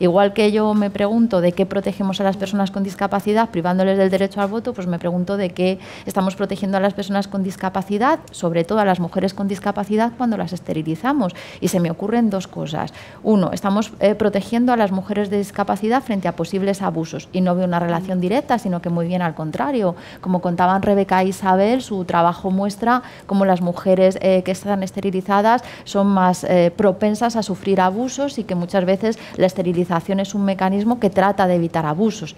Igual que yo me pregunto de qué protegemos a las personas con discapacidad privándoles del derecho al voto, pues me pregunto de qué estamos protegiendo a las personas con discapacidad, sobre todo a las mujeres con discapacidad cuando las esterilizamos. Y se me ocurren dos cosas. Uno, estamos eh, protegiendo a las mujeres de discapacidad frente a posibles abusos y no veo una relación directa, sino que muy bien al contrario. Como contaban Rebeca e Isabel, su trabajo muestra cómo las mujeres eh, que están esterilizadas son más eh, propensas a sufrir abusos y que muchas veces la esterilización es un mecanismo que trata de evitar abusos